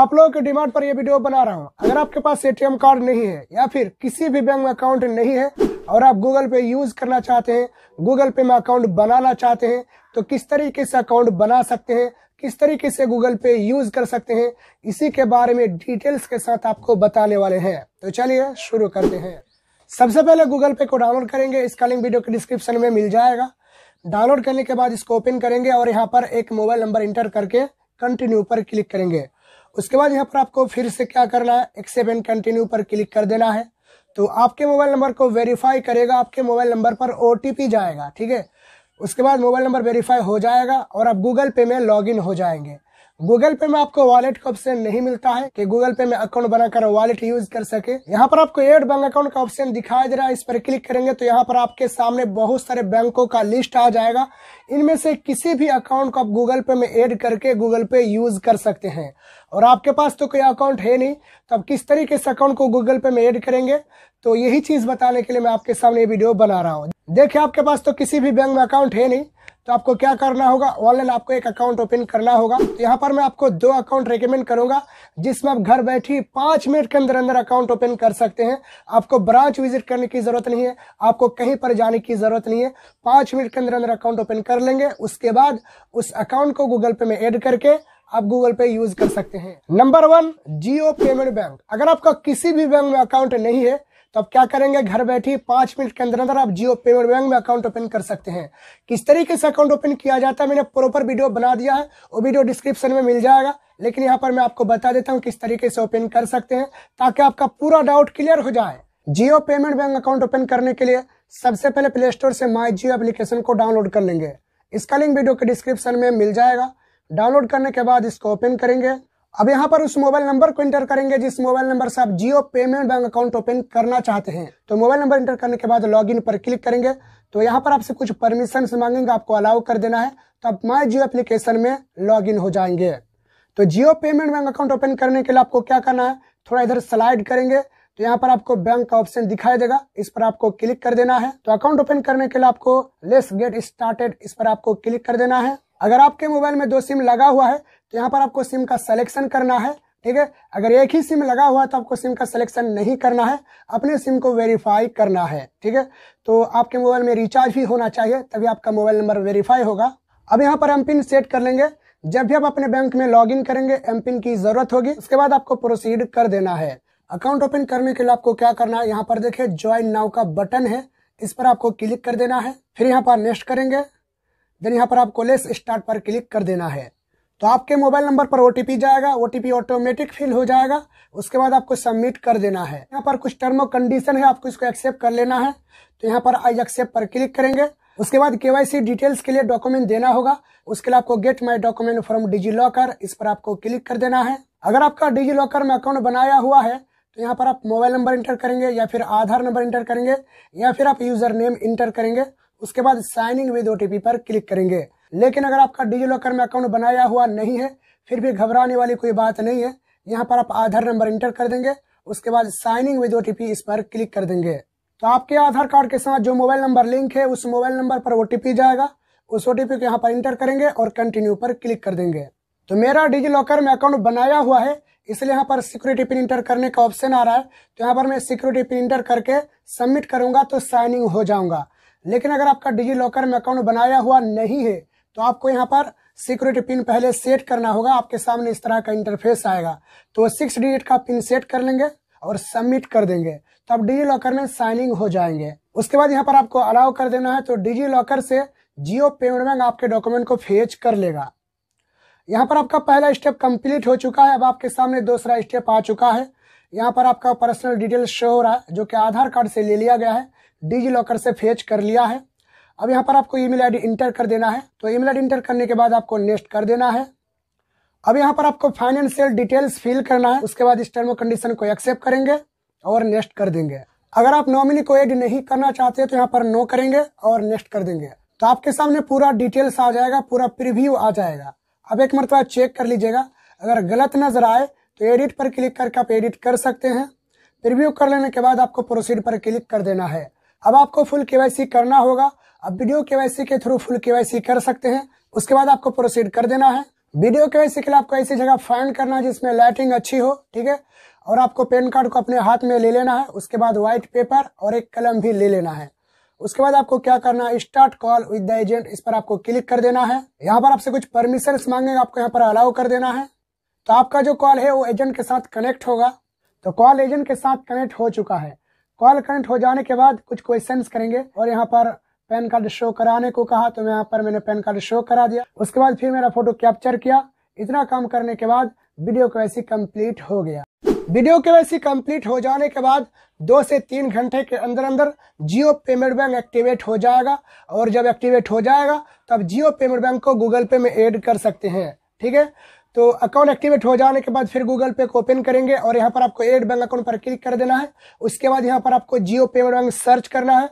आप लोगों के डिमांड पर यह वीडियो बना रहा हूँ अगर आपके पास एटीएम कार्ड नहीं है या फिर किसी भी बैंक में अकाउंट नहीं है और आप गूगल पे यूज करना चाहते हैं गूगल पे में अकाउंट बनाना चाहते हैं तो किस तरीके से अकाउंट बना सकते हैं किस तरीके से गूगल पे यूज कर सकते हैं इसी के बारे में डिटेल्स के साथ आपको बताने वाले हैं तो चलिए शुरू करते हैं सबसे पहले गूगल पे को डाउनलोड करेंगे इसका लिंक वीडियो के डिस्क्रिप्शन में मिल जाएगा डाउनलोड करने के बाद इसको ओपन करेंगे और यहाँ पर एक मोबाइल नंबर इंटर करके कंटिन्यू पर क्लिक करेंगे उसके बाद यहाँ पर आपको फिर से क्या करना है एक्सेपन कंटिन्यू पर क्लिक कर देना है तो आपके मोबाइल नंबर को वेरीफाई करेगा आपके मोबाइल नंबर पर ओ जाएगा ठीक है उसके बाद मोबाइल नंबर वेरीफाई हो जाएगा और आप गूगल पे में लॉगिन हो जाएंगे गूगल पे में आपको वॉलेट का ऑप्शन नहीं मिलता है कि गूगल पे में अकाउंट बनाकर वॉलेट यूज कर सके यहाँ पर आपको एड बैंक अकाउंट का ऑप्शन दिखाई दे रहा है इस पर क्लिक करेंगे तो यहाँ पर आपके सामने बहुत सारे बैंकों का लिस्ट आ जाएगा इनमें से किसी भी अकाउंट को आप गूगल पे में एड करके गूगल पे यूज कर सकते हैं और आपके पास तो कोई अकाउंट है नहीं तो आप किस तरीके से अकाउंट को गूगल पे में एड करेंगे तो यही चीज बताने के लिए मैं आपके सामने वीडियो बना रहा हूँ देखिए आपके पास तो किसी भी बैंक में अकाउंट है नहीं तो आपको क्या करना होगा ऑनलाइन आपको एक अकाउंट ओपन करना होगा तो यहाँ पर मैं आपको दो अकाउंट रेकमेंड करूंगा जिसमें आप घर बैठे पाँच मिनट के अंदर अंदर अकाउंट ओपन कर सकते हैं आपको ब्रांच विजिट करने की जरूरत नहीं है आपको कहीं पर जाने की जरूरत नहीं है पाँच मिनट के अंदर अंदर अकाउंट ओपन कर लेंगे उसके बाद उस अकाउंट को गूगल पे में एड करके आप गूगल पे यूज कर सकते हैं number one Jio Payment Bank अगर आपका किसी भी बैंक में अकाउंट नहीं है तो आप क्या करेंगे घर बैठे पांच मिनट के अंदर अंदर आप जियो पेमेंट बैंक में अकाउंट ओपन कर सकते हैं किस तरीके से अकाउंट ओपन किया जाता है मैंने प्रॉपर वीडियो बना दिया है वो वीडियो डिस्क्रिप्शन में मिल जाएगा लेकिन यहाँ पर मैं आपको बता देता हूँ किस तरीके से ओपन कर सकते हैं ताकि आपका पूरा डाउट क्लियर हो जाए Jio Payment Bank account open करने के लिए सबसे पहले प्ले स्टोर से माई जियो एप्लीकेशन को डाउनलोड कर लेंगे इसका लिंक वीडियो के डिस्क्रिप्शन में मिल जाएगा डाउनलोड करने के बाद इसको ओपन करेंगे अब यहाँ पर उस मोबाइल नंबर को इंटर करेंगे जिस मोबाइल नंबर से आप Jio Payment Bank account open करना चाहते हैं तो मोबाइल नंबर इंटर करने के बाद लॉगिन पर क्लिक करेंगे तो यहाँ पर आपसे कुछ परमिशन मांगेंगे आपको अलाउ कर देना है तो आप माई जियो एप्लीकेशन में लॉग हो जाएंगे तो Jio Payment Bank account open करने के लिए आपको क्या करना है थोड़ा इधर स्लाइड करेंगे तो यहाँ पर आपको बैंक का ऑप्शन दिखाई देगा इस पर आपको क्लिक कर देना है तो अकाउंट ओपन करने के लिए आपको लेस गेट स्टार्टेड इस पर आपको क्लिक कर देना है अगर आपके मोबाइल में दो सिम लगा हुआ है तो यहाँ पर आपको सिम का सिलेक्शन करना है ठीक है अगर एक ही सिम लगा हुआ तो आपको सिम का सिलेक्शन नहीं करना है अपने सिम को वेरीफाई करना है ठीक है तो आपके मोबाइल में रिचार्ज भी होना चाहिए तभी आपका मोबाइल नंबर वेरीफाई होगा अब यहाँ पर एम पिन सेट कर लेंगे जब भी आप अपने बैंक में लॉगिन करेंगे एम पिन की जरूरत होगी उसके बाद आपको प्रोसीड कर देना है अकाउंट ओपन करने के लिए आपको क्या करना है यहाँ पर देखे ज्वाइन नाउ का बटन है इस पर आपको क्लिक कर देना है फिर यहाँ पर नेक्स्ट करेंगे देन यहाँ पर आपको लेस स्टार्ट पर क्लिक कर देना है तो आपके मोबाइल नंबर पर ओटीपी जाएगा ओटीपी ऑटोमेटिक फिल हो जाएगा उसके बाद आपको सबमिट कर देना है यहाँ पर कुछ टर्म और कंडीशन है आपको इसको एक्सेप्ट कर लेना है तो यहाँ पर आई एक्सेप्ट पर क्लिक करेंगे उसके बाद केवाईसी डिटेल्स के लिए डॉक्यूमेंट देना होगा उसके लिए आपको get my document from DigiLocker इस पर आपको क्लिक कर देना है अगर आपका डिजी लॉकर में अकाउंट बनाया हुआ है तो यहाँ पर आप मोबाइल नंबर इंटर करेंगे या फिर आधार नंबर इंटर करेंगे या फिर आप यूजर नेम इंटर करेंगे उसके बाद साइन इन विद ओटीपी पर क्लिक करेंगे लेकिन अगर आपका डिजी लॉकर में अकाउंट बनाया हुआ नहीं है फिर भी घबराने वाली कोई बात नहीं है यहाँ पर आप आधार नंबर इंटर कर देंगे उसके बाद साइनिंग विद ओ इस पर क्लिक कर देंगे तो आपके आधार कार्ड के साथ जो मोबाइल नंबर लिंक है उस मोबाइल नंबर पर ओ जाएगा उस ओ को यहाँ पर इंटर करेंगे और कंटिन्यू पर क्लिक कर देंगे तो मेरा डिजी लॉकर में अकाउंट बनाया हुआ है इसलिए यहाँ पर सिक्योरिटी पिन इंटर करने का ऑप्शन आ रहा है तो यहाँ पर मैं सिक्योरिटी पिन इंटर करके सबमिट करूंगा तो साइनिंग हो जाऊंगा लेकिन अगर आपका डिजी लॉकर में अकाउंट बनाया हुआ नहीं है तो आपको यहाँ पर सिक्योरिटी पिन पहले सेट करना होगा आपके सामने इस तरह का इंटरफेस आएगा तो सिक्स डिजिट का पिन सेट कर लेंगे और सबमिट कर देंगे तो आप डिजी लॉकर में साइनिंग हो जाएंगे उसके बाद यहाँ पर आपको अलाउ कर देना है तो डिजी लॉकर से जियो पेमेंट बैंक आपके डॉक्यूमेंट को फेच कर लेगा यहाँ पर आपका पहला स्टेप कंप्लीट हो चुका है अब आपके सामने दूसरा स्टेप आ चुका है यहाँ पर आपका पर्सनल डिटेल शो हो रहा है जो कि आधार कार्ड से ले लिया गया है डिजी लॉकर से फेच कर लिया है अब यहाँ पर आपको ईमेल आईडी इंटर कर देना है तो ईमेल आईडी इंटर करने के बाद आपको नेक्स्ट कर देना है अब यहाँ पर आपको फाइनेंशियल डिटेल्स फिल करना है उसके बाद इस टर्म कंडीशन को एक्सेप्ट करेंगे और नेक्स्ट कर देंगे अगर आप नॉमिनी को एड नहीं करना चाहते तो यहाँ पर नो करेंगे और नेक्स्ट कर देंगे तो आपके सामने पूरा डिटेल्स आ जाएगा पूरा प्रिव्यू आ जाएगा अब एक मरतबा चेक कर लीजिएगा अगर गलत नजर आए तो एडिट पर क्लिक करके आप एडिट कर सकते हैं प्रिव्यू कर लेने के बाद आपको प्रोसीड पर क्लिक कर देना है अब आपको फुल केवाईसी करना होगा आप वीडियो केवाईसी के थ्रू फुल केवाईसी कर सकते हैं उसके बाद आपको प्रोसीड कर देना है वीडियो केवाईसी के लिए आपको ऐसी जगह फाइंड करना है जिसमें लाइटिंग अच्छी हो ठीक है और आपको पेन कार्ड को अपने हाथ में ले लेना है उसके बाद व्हाइट पेपर और एक कलम भी ले लेना है उसके बाद आपको क्या करना है start call with the agent इस पर आपको क्लिक कर देना है यहाँ पर आपसे कुछ परमिशन मांगेगा आपको यहाँ पर अलाउ कर देना है तो आपका जो कॉल है वो एजेंट के साथ कनेक्ट होगा तो कॉल एजेंट के साथ कनेक्ट हो चुका है कॉल कनेक्ट हो जाने के बाद कुछ क्वेश्चन करेंगे और यहाँ पर पैन कार्ड शो कराने को कहा तो यहाँ पर मैंने पैन कार्ड शो करा दिया उसके बाद फिर मेरा फोटो कैप्चर किया इतना काम करने के बाद वीडियो को वैसी कम्प्लीट हो गया वीडियो के वैसी कम्प्लीट हो जाने के बाद दो से तीन घंटे के अंदर अंदर जियो पेमेंट बैंक एक्टिवेट हो जाएगा और जब एक्टिवेट हो जाएगा तो आप जियो पेमेंट बैंक को गूगल पे में ऐड कर सकते हैं ठीक है तो अकाउंट एक्टिवेट हो जाने के बाद फिर गूगल पे को ओपन करेंगे और यहाँ पर आपको एड बैंक अकाउंट पर क्लिक कर देना है उसके बाद यहाँ पर आपको जियो पेमेंट बैंक सर्च करना है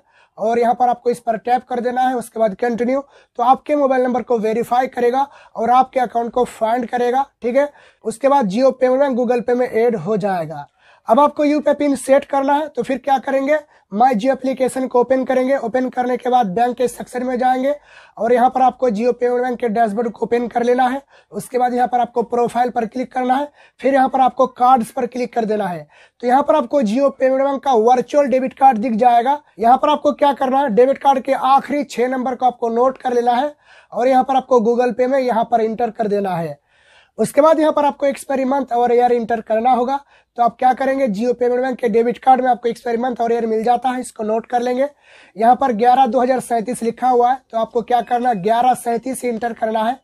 और यहाँ पर आपको इस पर टैप कर देना है उसके बाद कंटिन्यू तो आपके मोबाइल नंबर को वेरीफाई करेगा और आपके अकाउंट को फाइंड करेगा ठीक है उसके बाद जियो पे में गूगल पे में एड हो जाएगा अब आपको यू पे पिन सेट करना है तो फिर क्या करेंगे माई जियो एप्लीकेशन को ओपन करेंगे ओपन करने के बाद बैंक के सेक्शन में जाएंगे और यहाँ पर आपको जियो पेमेंट बैंक के डैशबोर्ड को ओपन कर लेना है उसके बाद यहाँ पर आपको प्रोफाइल पर क्लिक करना है फिर यहाँ पर आपको कार्ड्स पर क्लिक कर देना है तो यहाँ पर आपको जियो पेमेंट बैंक का वर्चुअल डेबिट कार्ड दिख जाएगा यहाँ पर आपको क्या करना है डेबिट कार्ड के आखिरी छह नंबर को आपको नोट कर लेना है और यहाँ पर आपको गूगल पे में यहाँ पर इंटर कर देना है उसके बाद यहाँ पर आपको एक्सपायरी मंथ और ईयर इंटर करना होगा तो आप क्या करेंगे जियो पेमेंट बैंक के डेबिट कार्ड में आपको एक्सपायरी मंथ और ईयर मिल जाता है इसको नोट कर लेंगे यहाँ पर ग्यारह दो लिखा हुआ है तो आपको क्या करना ग्यारह सैंतीस इंटर करना है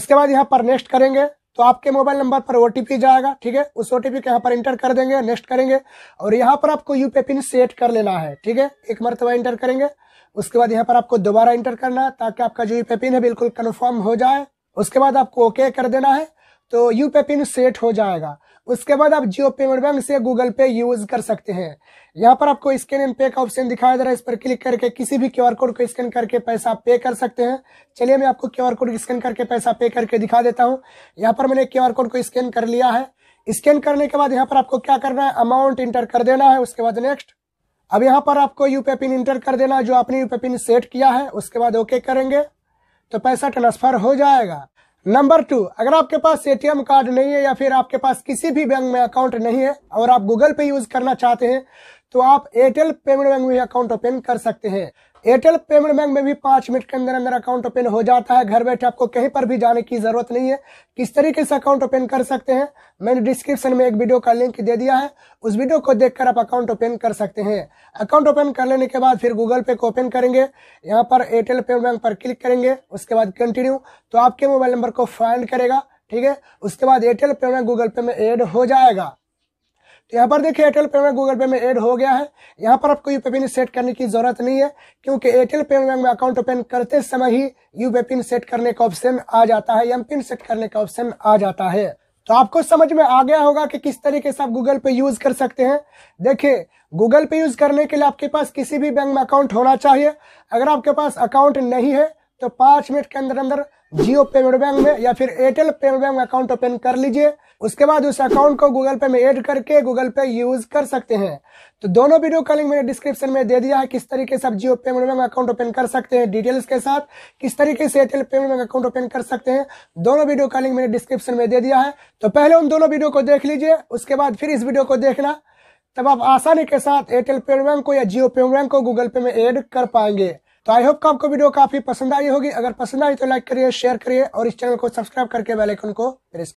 उसके बाद यहाँ पर नेक्स्ट करेंगे तो आपके मोबाइल नंबर पर ओटीपी जाएगा ठीक है उस ओटीपी के यहाँ पर इंटर कर देंगे नेक्स्ट करेंगे और यहाँ पर आपको यूपी पिन सेट कर लेना है ठीक है एक मरतबा इंटर करेंगे उसके बाद यहाँ पर आपको दोबारा इंटर करना है ताकि आपका जो यूपी पिन है बिल्कुल कन्फर्म हो जाए उसके बाद आपको ओके कर देना है तो यू पे पिन सेट हो जाएगा उसके बाद आप जियो पेमेंट बैंक से गूगल पे यूज कर सकते हैं यहाँ पर आपको स्कैन एंड पे का ऑप्शन दिखाया जा रहा है इस पर क्लिक करके किसी भी क्यूआर कोड को स्कैन करके पैसा पे कर सकते हैं चलिए मैं आपको क्यूआर कोड स्कैन करके पैसा पे करके दिखा देता हूँ यहाँ पर मैंने क्यूआर कोड को स्कैन कर लिया है स्कैन करने के बाद यहाँ पर आपको क्या करना है अमाउंट इंटर कर देना है उसके बाद नेक्स्ट अब यहाँ पर आपको यू पे पिन इंटर कर देना जो आपने यू पे पिन सेट किया है उसके बाद ओके करेंगे तो पैसा ट्रांसफर हो जाएगा नंबर टू अगर आपके पास एटीएम कार्ड नहीं है या फिर आपके पास किसी भी बैंक में अकाउंट नहीं है और आप गूगल पे यूज करना चाहते हैं तो आप एयरटेल पेमेंट बैंक में भी अकाउंट ओपन कर सकते हैं एयरटेल पेमेंट बैंक में भी पांच मिनट के अंदर अंदर अकाउंट ओपन हो जाता है घर बैठे आपको कहीं पर भी जाने की जरूरत नहीं है किस तरीके से अकाउंट ओपन कर सकते हैं मैंने डिस्क्रिप्शन में एक वीडियो का लिंक दे दिया है उस वीडियो को देखकर आप अकाउंट ओपन कर सकते हैं अकाउंट ओपन कर लेने के बाद फिर गूगल पे को ओपन करेंगे यहाँ पर एयरटेल पेमेंट बैंक पर क्लिक करेंगे उसके बाद कंटिन्यू तो आपके मोबाइल नंबर को फाइंड करेगा ठीक है उसके बाद एयरटेल पेमेंट गूगल पे में एड हो जाएगा तो यहाँ पर देखिए एयरटेल पेमेंट गूगल पे में ऐड हो गया है यहाँ पर आपको यू पिन सेट करने की जरूरत नहीं है क्योंकि एयरटेल पेमेंट बैंक में अकाउंट ओपन करते समय ही यू पिन सेट करने का ऑप्शन आ जाता है एम पिन सेट करने का ऑप्शन आ जाता है तो आपको समझ में आ गया होगा कि किस तरीके से आप गूगल पे यूज कर सकते हैं देखिए गूगल पे यूज करने के लिए आपके पास किसी भी बैंक में अकाउंट होना चाहिए अगर आपके पास अकाउंट नहीं है तो पाँच मिनट के अंदर अंदर जियो पेमेंट बैंक में या फिर Airtel Payment Bank account open कर लीजिए उसके बाद उस अकाउंट को गूगल पे में ऐड करके गूगल पे यूज कर सकते हैं तो दोनों वीडियो का लिंक मैंने डिस्क्रिप्शन में दे दिया है किस तरीके से आप Jio Payment Bank account open कर सकते हैं डिटेल्स के साथ किस तरीके से Airtel Payment Bank account open कर सकते हैं दोनों वीडियो का लिंक मैंने डिस्क्रिप्शन में दे दिया है तो पहले उन दोनों वीडियो को देख लीजिए उसके बाद फिर इस वीडियो को देखना तब आप आसानी के साथ एयरटेल पेमेंट बैंक को या जियो पेमेंट बैंक को गूगल पे में एड कर पाएंगे तो आई होप आपको वीडियो काफी पसंद आई होगी अगर पसंद आई तो लाइक करिए शेयर करिए और इस चैनल को सब्सक्राइब करके बेलाइकन को प्रेस